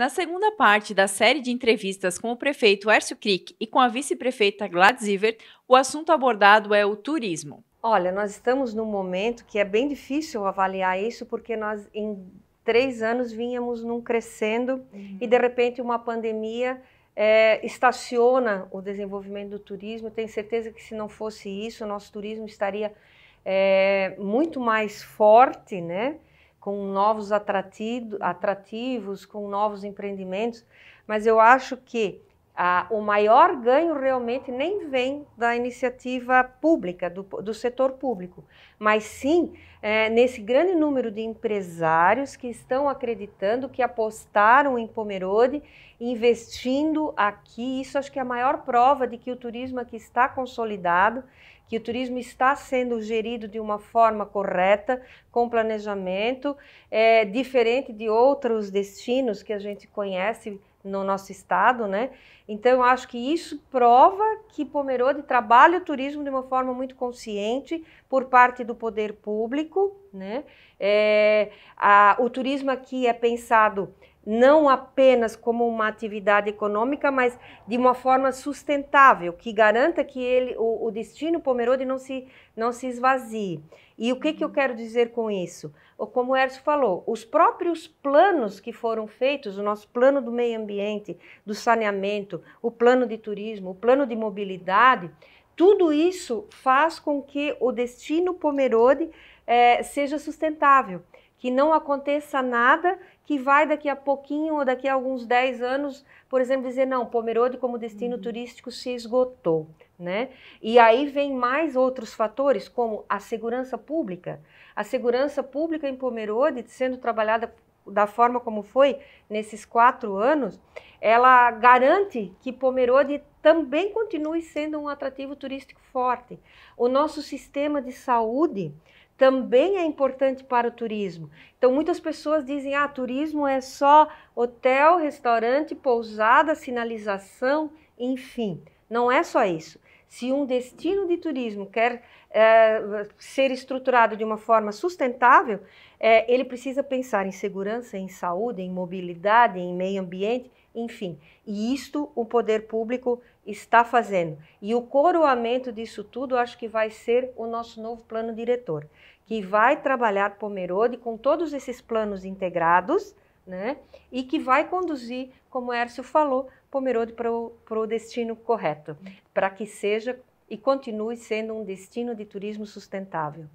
Na segunda parte da série de entrevistas com o prefeito Ercio Crick e com a vice-prefeita Gladys Ivert, o assunto abordado é o turismo. Olha, nós estamos num momento que é bem difícil avaliar isso, porque nós em três anos vínhamos num crescendo uhum. e de repente uma pandemia é, estaciona o desenvolvimento do turismo. tenho certeza que se não fosse isso, o nosso turismo estaria é, muito mais forte, né? com novos atrativos, com novos empreendimentos, mas eu acho que ah, o maior ganho realmente nem vem da iniciativa pública, do, do setor público, mas sim é, nesse grande número de empresários que estão acreditando, que apostaram em Pomerode, investindo aqui. Isso acho que é a maior prova de que o turismo aqui está consolidado, que o turismo está sendo gerido de uma forma correta, com planejamento, é, diferente de outros destinos que a gente conhece no nosso estado, né? Então eu acho que isso prova que Pomerode trabalha o turismo de uma forma muito consciente por parte do poder público, né? É, a, o turismo aqui é pensado não apenas como uma atividade econômica, mas de uma forma sustentável, que garanta que ele, o, o destino Pomerode não se, não se esvazie. E o que, que eu uhum. quero dizer com isso? Como o Erso falou, os próprios planos que foram feitos, o nosso plano do meio ambiente, do saneamento, o plano de turismo, o plano de mobilidade, tudo isso faz com que o destino Pomerode eh, seja sustentável que não aconteça nada que vai daqui a pouquinho ou daqui a alguns 10 anos, por exemplo, dizer não, Pomerode como destino uhum. turístico se esgotou, né? E aí vem mais outros fatores como a segurança pública. A segurança pública em Pomerode sendo trabalhada da forma como foi nesses quatro anos, ela garante que Pomerode também continue sendo um atrativo turístico forte. O nosso sistema de saúde, também é importante para o turismo. Então, muitas pessoas dizem: ah, turismo é só hotel, restaurante, pousada, sinalização, enfim. Não é só isso. Se um destino de turismo quer é, ser estruturado de uma forma sustentável, é, ele precisa pensar em segurança, em saúde, em mobilidade, em meio ambiente enfim. E isto o poder público está fazendo. E o coroamento disso tudo, acho que vai ser o nosso novo plano diretor, que vai trabalhar Pomerode com todos esses planos integrados, né? E que vai conduzir, como Hércio falou, Pomerode para o destino correto, para que seja e continue sendo um destino de turismo sustentável.